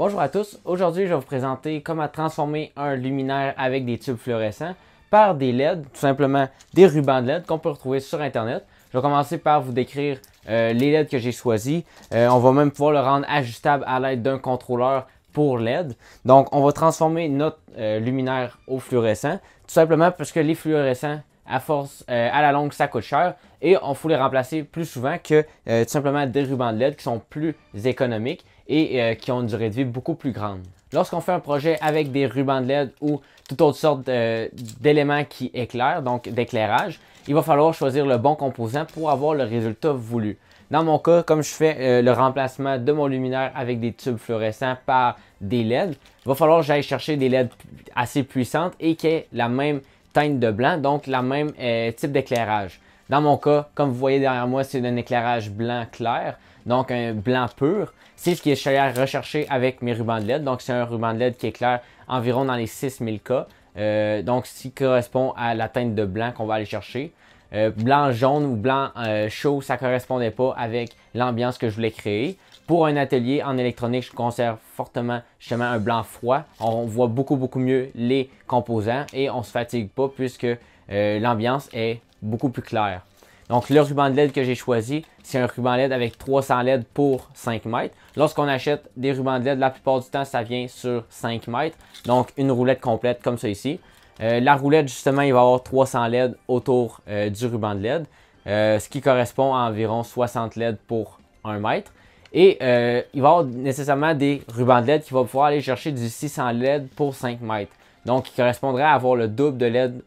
Bonjour à tous, aujourd'hui je vais vous présenter comment transformer un luminaire avec des tubes fluorescents par des LED, tout simplement des rubans de LED qu'on peut retrouver sur internet. Je vais commencer par vous décrire euh, les LED que j'ai choisis. Euh, on va même pouvoir le rendre ajustable à l'aide d'un contrôleur pour LED. Donc on va transformer notre euh, luminaire au fluorescent, tout simplement parce que les fluorescents à force, à la longue, ça coûte cher et on faut les remplacer plus souvent que tout simplement des rubans de LED qui sont plus économiques et euh, qui ont une durée de vie beaucoup plus grande. Lorsqu'on fait un projet avec des rubans de LED ou toute autre sorte euh, d'éléments qui éclairent, donc d'éclairage, il va falloir choisir le bon composant pour avoir le résultat voulu. Dans mon cas, comme je fais euh, le remplacement de mon luminaire avec des tubes fluorescents par des LED, il va falloir que j'aille chercher des LED assez puissantes et qui aient la même teinte de blanc, donc la même type d'éclairage. Dans mon cas, comme vous voyez derrière moi, c'est un éclairage blanc clair, donc un blanc pur. C'est ce qui est suis avec mes rubans de LED. Donc, c'est un ruban de LED qui éclaire environ dans les 6000 cas. Euh, donc, ce qui correspond à la teinte de blanc qu'on va aller chercher. Euh, blanc jaune ou blanc euh, chaud, ça ne correspondait pas avec l'ambiance que je voulais créer. Pour un atelier en électronique, je conserve fortement justement un blanc froid. On voit beaucoup, beaucoup mieux les composants et on ne se fatigue pas puisque l'ambiance est beaucoup plus clair. Donc, le ruban de LED que j'ai choisi, c'est un ruban LED avec 300 LED pour 5 mètres. Lorsqu'on achète des rubans de LED, la plupart du temps, ça vient sur 5 mètres. Donc, une roulette complète comme ça ici. Euh, la roulette, justement, il va avoir 300 LED autour euh, du ruban de LED, euh, ce qui correspond à environ 60 LED pour 1 mètre. Et il va y avoir nécessairement des rubans de LED qui vont pouvoir aller chercher du 600 LED pour 5 mètres. Donc, il correspondrait à avoir le double de LED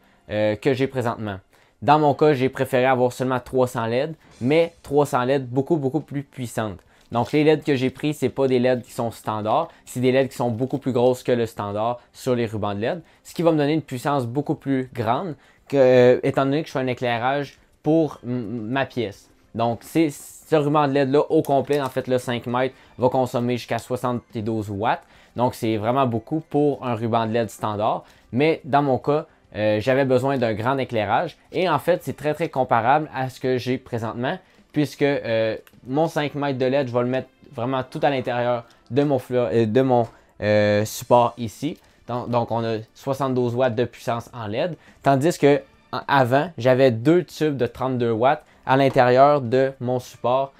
que j'ai présentement. Dans mon cas, j'ai préféré avoir seulement 300 LED, mais 300 LED beaucoup, beaucoup plus puissantes. Donc, les LED que j'ai pris, ce pas des LED qui sont standards, c'est des LED qui sont beaucoup plus grosses que le standard sur les rubans de LED, ce qui va me donner une puissance beaucoup plus grande, euh, étant donné que je fais un éclairage pour ma pièce. Donc, ce ruban de LED-là, au complet, en fait, le 5 mètres, va consommer jusqu'à 72 watts. Donc, c'est vraiment beaucoup pour un ruban de LED standard. Mais dans mon cas, euh, j'avais besoin d'un grand éclairage. Et en fait, c'est très très comparable à ce que j'ai présentement, puisque euh, mon 5 mètres de LED, je vais le mettre vraiment tout à l'intérieur de mon, euh, de mon support ici. Donc, donc, on a 72 watts de puissance en LED, tandis que avant, j'avais deux tubes de 32 watts à l'intérieur de mon support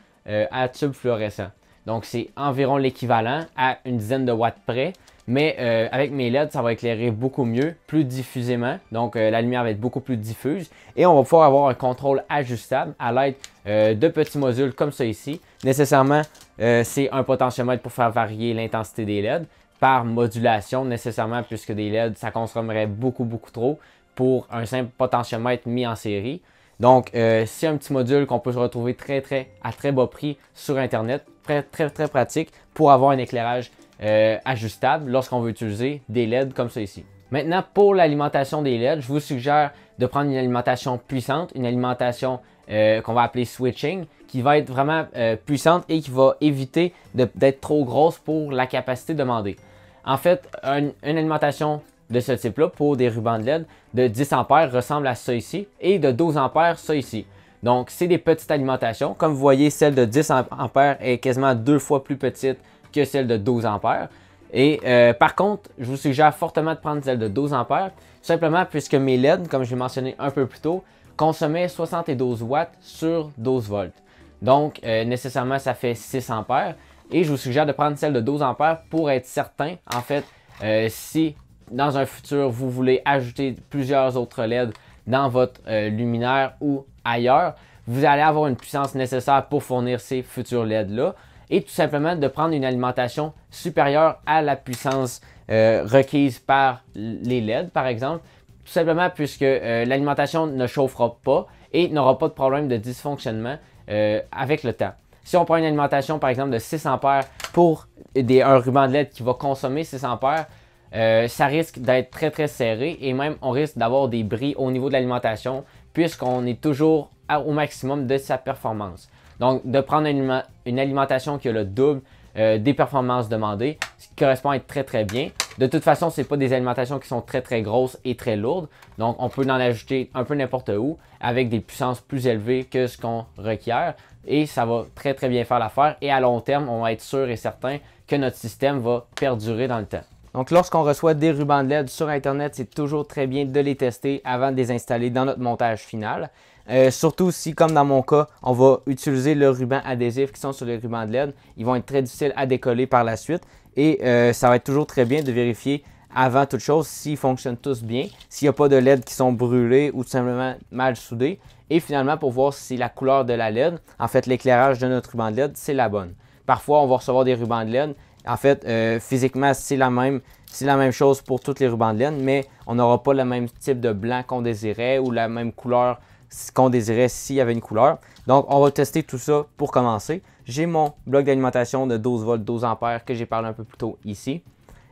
à tube fluorescent. Donc, c'est environ l'équivalent à une dizaine de watts près. Mais euh, avec mes LED, ça va éclairer beaucoup mieux, plus diffusément. Donc euh, la lumière va être beaucoup plus diffuse. Et on va pouvoir avoir un contrôle ajustable à l'aide euh, de petits modules comme ça ici. Nécessairement, c'est un potentiomètre pour faire varier l'intensité des LED par modulation nécessairement puisque des LED, ça consommerait beaucoup, beaucoup trop pour un simple potentiomètre mis en série. Donc, c'est un petit module qu'on peut se retrouver très, très, à très bas prix sur Internet. Très, très, très pratique pour avoir un éclairage euh, ajustable lorsqu'on veut utiliser des LED comme ça ici. Maintenant, pour l'alimentation des LED, je vous suggère de prendre une alimentation puissante, une alimentation euh, qu'on va appeler switching, qui va être vraiment euh, puissante et qui va éviter d'être trop grosse pour la capacité demandée. En fait, une alimentation de ce type-là pour des rubans de LED de 10 A ressemble à ça ici et de 12 A ça ici. Donc, c'est des petites alimentations. Comme vous voyez, celle de 10 A est quasiment deux fois plus petite que celle de 12 ampères. Et euh, par contre, je vous suggère fortement de prendre celle de 12 ampères, simplement puisque mes LED, comme je l'ai mentionné un peu plus tôt, consommaient 72 watts sur 12 volts. Donc, euh, nécessairement, ça fait 6 ampères. Et je vous suggère de prendre celle de 12 ampères pour être certain, en fait, euh, si dans un futur, vous voulez ajouter plusieurs autres LED dans votre luminaire ou ailleurs, vous allez avoir une puissance nécessaire pour fournir ces futurs LED-là et tout simplement de prendre une alimentation supérieure à la puissance euh, requise par les LED, par exemple, tout simplement puisque euh, l'alimentation ne chauffera pas et n'aura pas de problème de dysfonctionnement euh, avec le temps. Si on prend une alimentation, par exemple, de 6 ampères pour un ruban de LED qui va consommer 6 ampères, ça risque d'être très très serré et même on risque d'avoir des bris au niveau de l'alimentation puisqu'on est toujours au maximum de sa performance. Donc, de prendre une alimentation qui a le double euh, des performances demandées, ce qui correspond à être très très bien. De toute façon, ce pas des alimentations qui sont très très grosses et très lourdes, donc on peut en ajouter un peu n'importe où avec des puissances plus élevées que ce qu'on requiert et ça va très très bien faire l'affaire et à long terme, on va être sûr et certain que notre système va perdurer dans le temps. Donc lorsqu'on reçoit des rubans de LED sur Internet, c'est toujours très bien de les tester avant de les installer dans notre montage final. Euh, surtout si, comme dans mon cas, on va utiliser le ruban adhésif qui sont sur les rubans de LED. Ils vont être très difficiles à décoller par la suite. Et euh, ça va être toujours très bien de vérifier avant toute chose s'ils fonctionnent tous bien, s'il n'y a pas de LED qui sont brûlées ou tout simplement mal soudés. Et finalement, pour voir si la couleur de la LED, en fait l'éclairage de notre ruban de LED, c'est la bonne. Parfois, on va recevoir des rubans de LED. En fait, euh, physiquement, c'est la même c'est la même chose pour tous les rubans de laine, mais on n'aura pas le même type de blanc qu'on désirait ou la même couleur ce qu'on désirait s'il y avait une couleur. Donc, on va tester tout ça pour commencer. J'ai mon bloc d'alimentation de 12 volts, 12 ampères que j'ai parlé un peu plus tôt ici,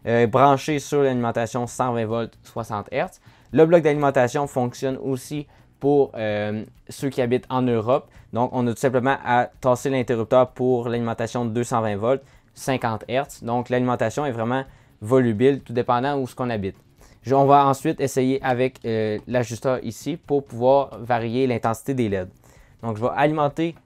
euh, branché sur l'alimentation 120 volts, 60 Hz. Le bloc d'alimentation fonctionne aussi pour euh, ceux qui habitent en Europe. Donc, on a tout simplement à tasser l'interrupteur pour l'alimentation de 220 volts, 50 Hz. Donc, l'alimentation est vraiment volubile, tout dépendant où ce qu'on habite on va ensuite essayer avec euh, l'ajusteur ici pour pouvoir varier l'intensité des LED. Donc, je vais alimenter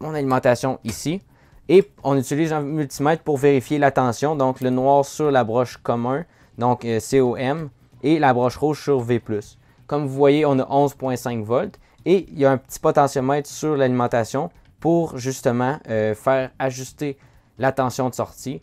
mon alimentation ici. Et on utilise un multimètre pour vérifier la tension, donc le noir sur la broche commun, donc euh, COM, et la broche rouge sur V+. Comme vous voyez, on a 11.5 volts et il y a un petit potentiomètre sur l'alimentation pour justement euh, faire ajuster la tension de sortie,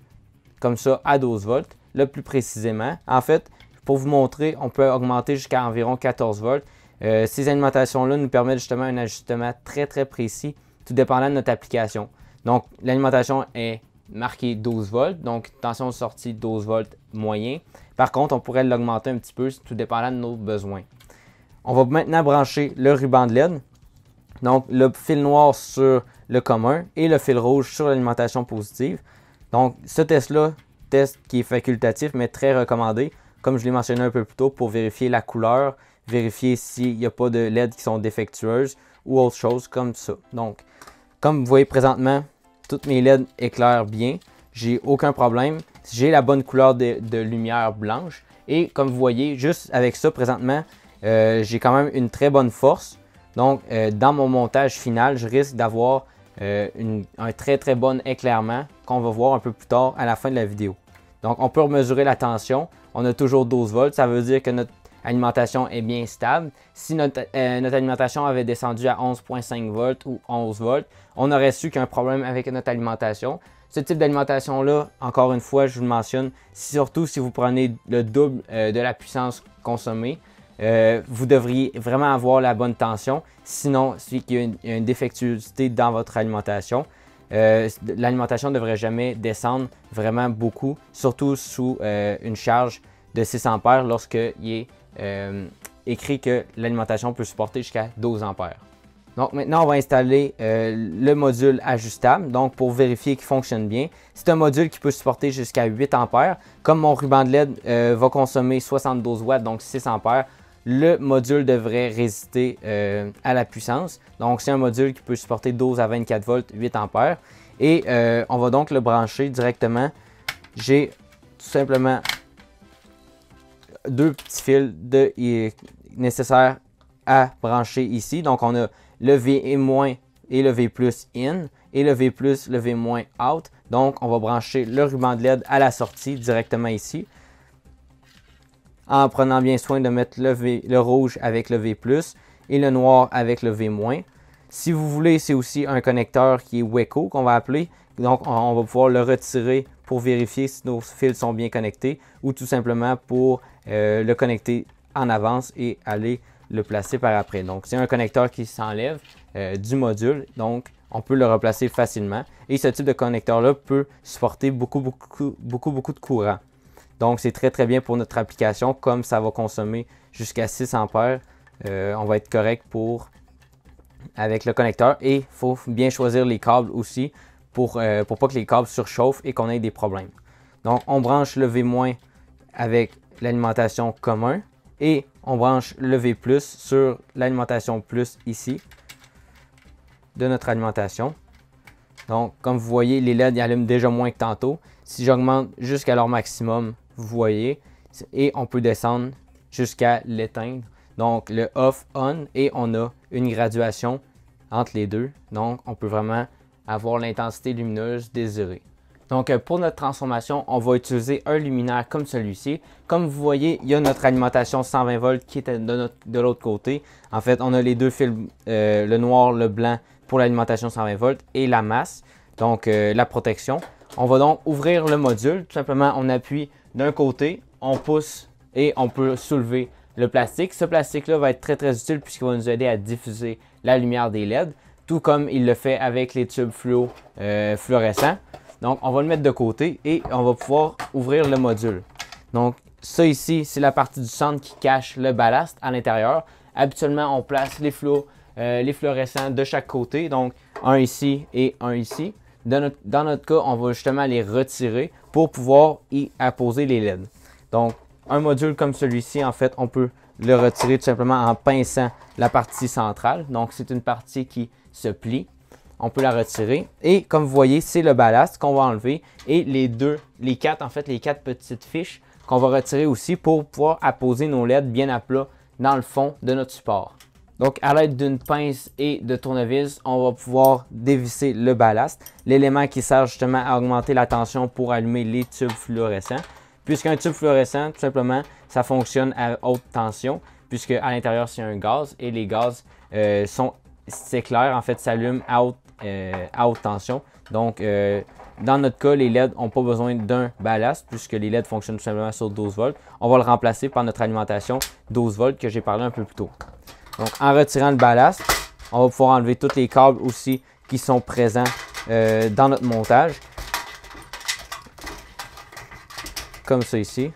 comme ça à 12 volts, le plus précisément. En fait, pour vous montrer, on peut augmenter jusqu'à environ 14 volts. Euh, ces alimentations-là nous permettent justement un ajustement très très précis, tout dépendant de notre application. Donc l'alimentation est marquée 12 volts, donc tension de sortie 12 volts moyen. Par contre, on pourrait l'augmenter un petit peu, tout dépendant de nos besoins. On va maintenant brancher le ruban de LED, donc le fil noir sur le commun et le fil rouge sur l'alimentation positive. Donc ce test-là, test qui est facultatif mais très recommandé, comme je l'ai mentionné un peu plus tôt, pour vérifier la couleur, vérifier s'il n'y a pas de LED qui sont défectueuses ou autre chose comme ça. Donc, comme vous voyez présentement, toutes mes LED éclairent bien. J'ai aucun problème. J'ai la bonne couleur de, lumière blanche. Et comme vous voyez, juste avec ça présentement, euh, j'ai quand même une très bonne force. Donc, euh, dans mon montage final, je risque d'avoir euh, un très très bon éclairement qu'on va voir un peu plus tard à la fin de la vidéo. Donc, on peut remesurer la tension on a toujours 12 volts. Ça veut dire que notre alimentation est bien stable. Si notre, euh, alimentation avait descendu à 11.5 volts ou 11 volts, on aurait su qu'il y a un problème avec notre alimentation. Ce type d'alimentation-là, encore une fois, je vous le mentionne, surtout si vous prenez le double euh, de la puissance consommée, euh, vous devriez vraiment avoir la bonne tension. Sinon, c'est qu'il y a une défectuosité dans votre alimentation. Euh, l'alimentation ne devrait jamais descendre vraiment beaucoup, surtout sous euh, une charge de 6 ampères lorsqu'il est euh, écrit que l'alimentation peut supporter jusqu'à 12 ampères. Donc maintenant, on va installer le module ajustable, donc pour vérifier qu'il fonctionne bien. C'est un module qui peut supporter jusqu'à 8 ampères. Comme mon ruban de LED va consommer 72 watts, donc 6 ampères, le module devrait résister euh, à la puissance. Donc, c'est un module qui peut supporter 12 à 24 volts, 8 ampères. Et euh, on va donc le brancher directement. J'ai tout simplement deux petits fils de, nécessaires à brancher ici. Donc, on a le V- e et le V+, in, et le V+, le V- out. Donc, on va brancher le ruban de LED à la sortie directement ici en prenant bien soin de mettre le, rouge avec le V+, et le noir avec le V-. Si vous voulez, c'est aussi un connecteur qui est Weco qu'on va appeler. Donc, on va pouvoir le retirer pour vérifier si nos fils sont bien connectés ou tout simplement pour euh, le connecter en avance et aller le placer par après. Donc, c'est un connecteur qui s'enlève euh, du module. Donc, on peut le replacer facilement. Et ce type de connecteur-là peut supporter beaucoup, beaucoup, beaucoup, beaucoup de courant. Donc, c'est très très bien pour notre application. Comme ça va consommer jusqu'à 6 ampères, euh, on va être correct pour avec le connecteur. Et il faut bien choisir les câbles aussi euh, pour, pas que les câbles surchauffent et qu'on ait des problèmes. Donc, on branche le V- avec l'alimentation commun et on branche le V+, sur l'alimentation plus ici de notre alimentation. Donc, comme vous voyez, les LED allument déjà moins que tantôt. Si j'augmente jusqu'à leur maximum, vous voyez, et on peut descendre jusqu'à l'éteindre. Donc le off-on et on a une graduation entre les deux. Donc on peut vraiment avoir l'intensité lumineuse désirée. Donc euh, pour notre transformation, on va utiliser un luminaire comme celui-ci. Comme vous voyez, il y a notre alimentation 120 volts qui est de, l'autre côté. En fait, on a les deux fils, euh, le noir, le blanc pour l'alimentation 120 volts et la masse, donc euh, la protection. On va donc ouvrir le module. Tout simplement, on appuie d'un côté, on pousse et on peut soulever le plastique. Ce plastique-là va être très très utile puisqu'il va nous aider à diffuser la lumière des LED, tout comme il le fait avec les tubes fluo euh, fluorescents. Donc on va le mettre de côté et on va pouvoir ouvrir le module. Donc ça ici, c'est la partie du centre qui cache le ballast à l'intérieur. Habituellement, on place les, euh, les fluorescents de chaque côté, donc un ici et un ici. Dans notre, cas, on va justement les retirer pour pouvoir y apposer les LED. Donc, un module comme celui-ci, en fait, on peut le retirer tout simplement en pinçant la partie centrale. Donc, c'est une partie qui se plie. On peut la retirer. Et comme vous voyez, c'est le ballast qu'on va enlever et les deux, les quatre, en fait, les quatre petites fiches qu'on va retirer aussi pour pouvoir apposer nos LED bien à plat dans le fond de notre support. Donc, à l'aide d'une pince et de tournevis, on va pouvoir dévisser le ballast, l'élément qui sert justement à augmenter la tension pour allumer les tubes fluorescents. Puisqu'un tube fluorescent, tout simplement, ça fonctionne à haute tension, puisque à l'intérieur, c'est un gaz et les gaz euh, sont clair en fait, s'allument à, haute, euh, tension. Donc, euh, dans notre cas, les LED n'ont pas besoin d'un ballast puisque les LED fonctionnent tout simplement sur 12 volts. On va le remplacer par notre alimentation 12 volts que j'ai parlé un peu plus tôt. Donc, en retirant le ballast, on va pouvoir enlever tous les câbles aussi qui sont présents euh, dans notre montage. Comme ça ici.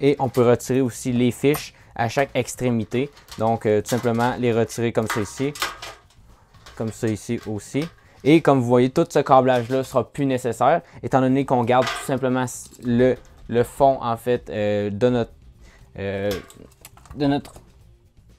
Et on peut retirer aussi les fiches à chaque extrémité. Donc, euh, tout simplement les retirer comme ça ici. Comme ça ici aussi. Et comme vous voyez, tout ce câblage-là sera plus nécessaire, étant donné qu'on garde tout simplement le, le fond en fait euh, de notre de notre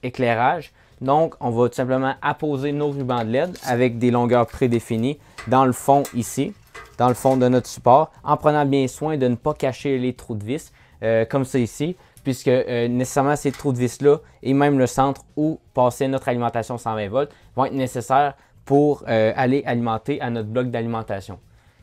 éclairage. Donc, on va tout simplement apposer nos rubans de LED avec des longueurs prédéfinies dans le fond ici, dans le fond de notre support, en prenant bien soin de ne pas cacher les trous de vis, euh, comme ça ici, puisque euh, nécessairement ces trous de vis-là et même le centre où passait notre alimentation 120 volts vont être nécessaires pour euh, aller alimenter à notre bloc d'alimentation.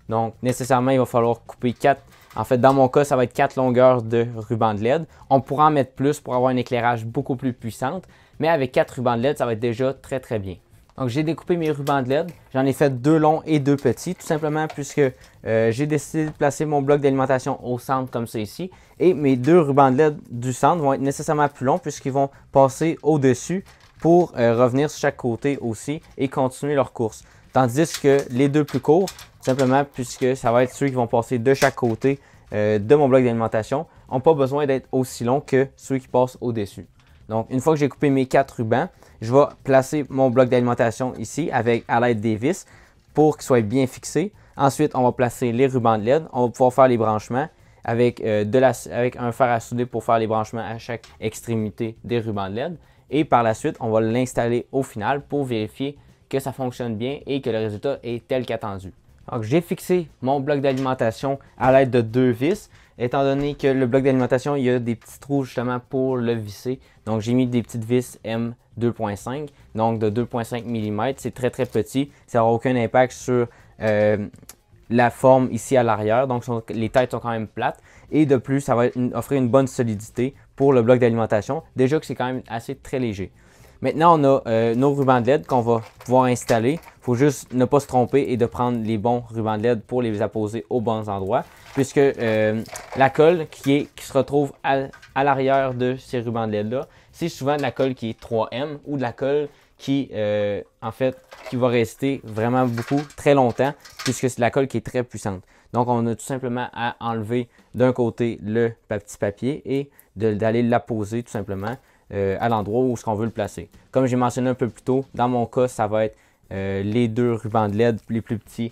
Donc, nécessairement, il va falloir couper quatre en fait, dans mon cas, ça va être 4 longueurs de ruban de LED. On pourra en mettre plus pour avoir un éclairage beaucoup plus puissant, mais avec 4 rubans de LED, ça va être déjà très très bien. Donc j'ai découpé mes rubans de LED, j'en ai fait deux longs et deux petits, tout simplement puisque euh, j'ai décidé de placer mon bloc d'alimentation au centre comme ça ici. Et mes deux rubans de LED du centre vont être nécessairement plus longs puisqu'ils vont passer au-dessus pour euh, revenir sur chaque côté aussi et continuer leur course. Tandis que les deux plus courts, simplement puisque ça va être ceux qui vont passer de chaque côté euh, de mon bloc d'alimentation, n'ont pas besoin d'être aussi longs que ceux qui passent au-dessus. Donc, une fois que j'ai coupé mes quatre rubans, je vais placer mon bloc d'alimentation ici avec à l'aide des vis pour qu'il soit bien fixé. Ensuite, on va placer les rubans de LED. On va pouvoir faire les branchements avec, euh, de avec un fer à souder pour faire les branchements à chaque extrémité des rubans de LED. Et par la suite, on va l'installer au final pour vérifier que ça fonctionne bien et que le résultat est tel qu'attendu. Donc j'ai fixé mon bloc d'alimentation à l'aide de deux vis, étant donné que le bloc d'alimentation, il y a des petits trous justement pour le visser. Donc j'ai mis des petites vis M2.5, donc de 2.5 mm, c'est très très petit, ça n'aura aucun impact sur euh, la forme ici à l'arrière, donc les têtes sont quand même plates, et de plus ça va offrir une bonne solidité pour le bloc d'alimentation, déjà que c'est quand même assez très léger. Maintenant, on a euh, nos rubans de LED qu'on va pouvoir installer. Il faut juste ne pas se tromper et de prendre les bons rubans de LED pour les apposer aux bons endroits, puisque euh, la colle qui, se retrouve à, l'arrière de ces rubans de LED-là, c'est souvent de la colle qui est 3M ou de la colle qui, euh, qui va rester vraiment beaucoup, très longtemps, puisque c'est de la colle qui est très puissante. Donc, on a tout simplement à enlever d'un côté le petit papier et d'aller l'apposer tout simplement euh, à l'endroit où ce qu'on veut le placer. Comme j'ai mentionné un peu plus tôt, dans mon cas, ça va être euh, les deux rubans de LED les plus petits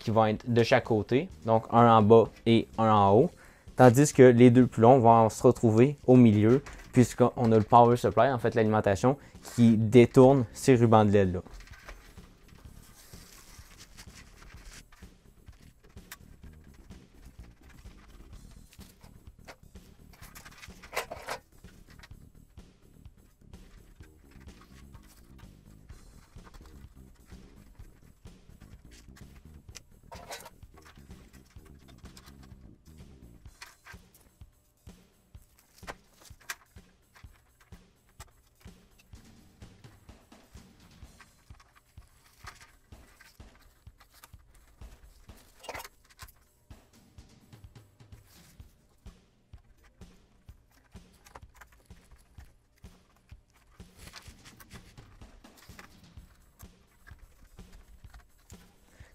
qui vont être de chaque côté, donc un en bas et un en haut. Tandis que les deux plus longs vont se retrouver au milieu, puisqu'on a le power supply, en fait l'alimentation, qui détourne ces rubans de LED-là.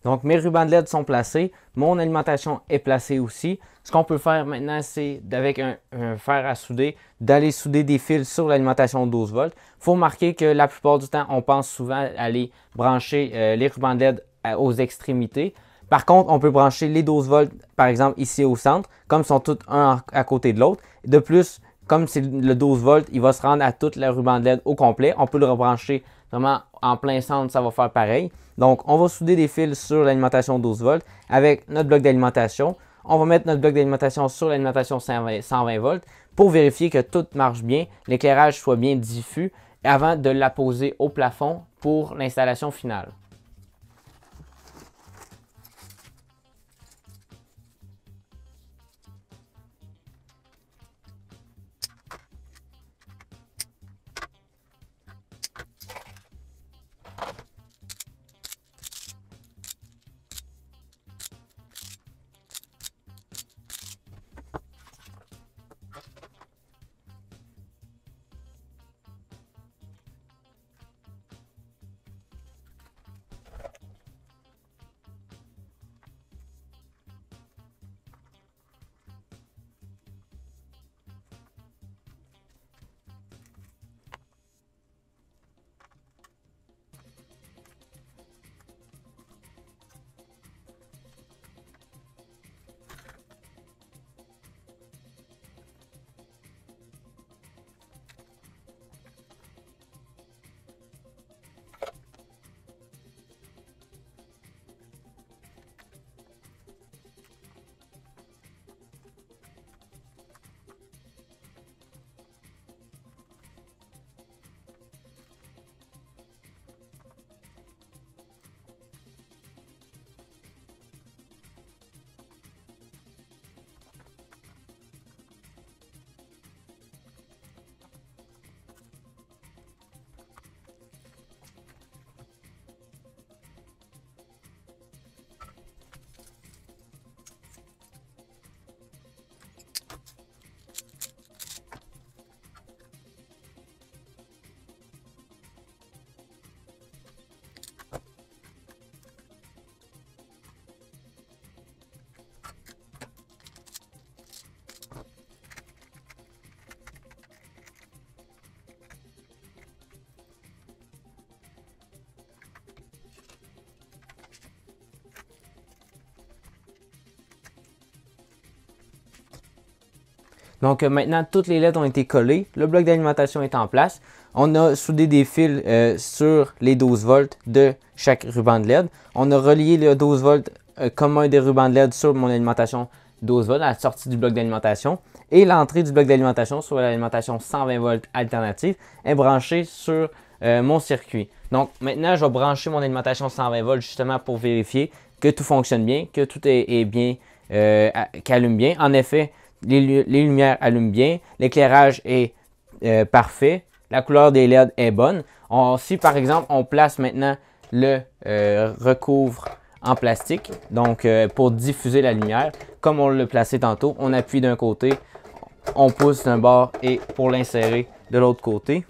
Donc mes rubans de LED sont placés, mon alimentation est placée aussi. Ce qu'on peut faire maintenant, c'est avec un, fer à souder, d'aller souder des fils sur l'alimentation 12 volts. Il faut remarquer que la plupart du temps, on pense souvent à aller brancher euh, les rubans de LED aux extrémités. Par contre, on peut brancher les 12 volts, par exemple, ici au centre, comme ils sont tous un à côté de l'autre. De plus, comme c'est le 12 volts, il va se rendre à toute la ruban de LED au complet. On peut le rebrancher Vraiment, en plein centre, ça va faire pareil. Donc, on va souder des fils sur l'alimentation 12 volts avec notre bloc d'alimentation. On va mettre notre bloc d'alimentation sur l'alimentation 120 volts pour vérifier que tout marche bien, l'éclairage soit bien diffus avant de la poser au plafond pour l'installation finale. Donc euh, maintenant, toutes les LED ont été collées. Le bloc d'alimentation est en place. On a soudé des fils euh, sur les 12 volts de chaque ruban de LED. On a relié le 12 volts comme euh, commun des rubans de LED sur mon alimentation 12 volts à la sortie du bloc d'alimentation. Et l'entrée du bloc d'alimentation sur l'alimentation 120 volts alternative est branchée sur mon circuit. Donc maintenant, je vais brancher mon alimentation 120 volts justement pour vérifier que tout fonctionne bien, que tout est, est bien, qu'allume bien. En effet, les, lumières allument bien, l'éclairage est euh, parfait, la couleur des LED est bonne. si par exemple on place maintenant le euh, recouvre en plastique, donc euh, pour diffuser la lumière, comme on le placé tantôt, on appuie d'un côté, on pousse d'un bord et pour l'insérer de l'autre côté.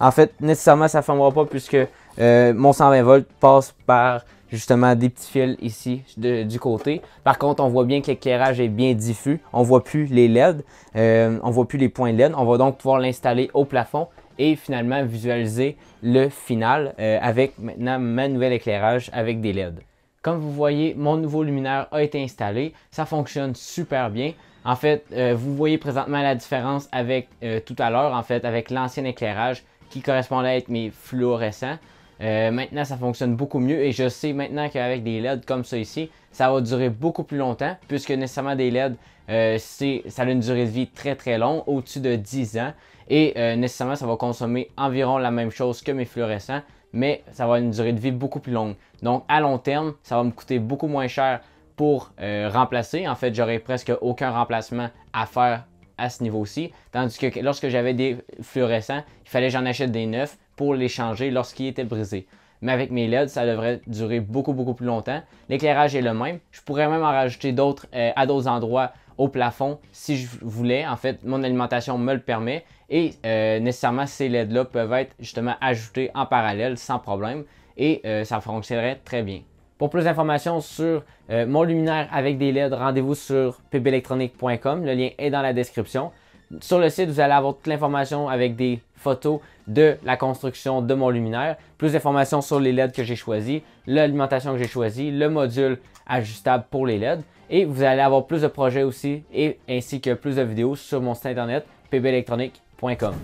En fait, nécessairement ça ne fermera pas puisque mon 120 volts passe par justement des petits fils ici du côté. Par contre, on voit bien que l'éclairage est bien diffus. On voit plus les LED, euh, on voit plus les points LED. On va donc pouvoir l'installer au plafond et finalement visualiser le final euh, avec maintenant ma nouvelle éclairage avec des LED. Comme vous voyez, mon nouveau luminaire a été installé. Ça fonctionne super bien. En fait, euh, vous voyez présentement la différence avec tout à l'heure, en fait, avec l'ancien éclairage qui correspondait à être mes fluorescents. Euh, maintenant, ça fonctionne beaucoup mieux et je sais maintenant qu'avec des LED comme ça ici, ça va durer beaucoup plus longtemps puisque nécessairement des LED, euh, ça a une durée de vie très très longue, au-dessus de 10 ans et euh, nécessairement ça va consommer environ la même chose que mes fluorescents mais ça va avoir une durée de vie beaucoup plus longue. Donc à long terme, ça va me coûter beaucoup moins cher pour euh, remplacer. En fait, j'aurai presque aucun remplacement à faire à ce niveau-ci. Tandis que lorsque j'avais des fluorescents, il fallait que j'en achète des neufs pour les changer lorsqu'il était brisé. Mais avec mes LED, ça devrait durer beaucoup, beaucoup plus longtemps. L'éclairage est le même. Je pourrais même en rajouter d'autres euh, à d'autres endroits au plafond si je voulais. En fait, mon alimentation me le permet. Et euh, nécessairement, ces LED-là peuvent être justement ajoutés en parallèle sans problème. Et euh, ça fonctionnerait très bien. Pour plus d'informations sur mon luminaire avec des LED, rendez-vous sur pbelectronique.com. Le lien est dans la description. Sur le site, vous allez avoir toute l'information avec des photos de la construction de mon luminaire, plus d'informations sur les LED que j'ai choisi, l'alimentation que j'ai choisi, le module ajustable pour les LED et vous allez avoir plus de projets aussi et ainsi que plus de vidéos sur mon site internet pbelectronique.com.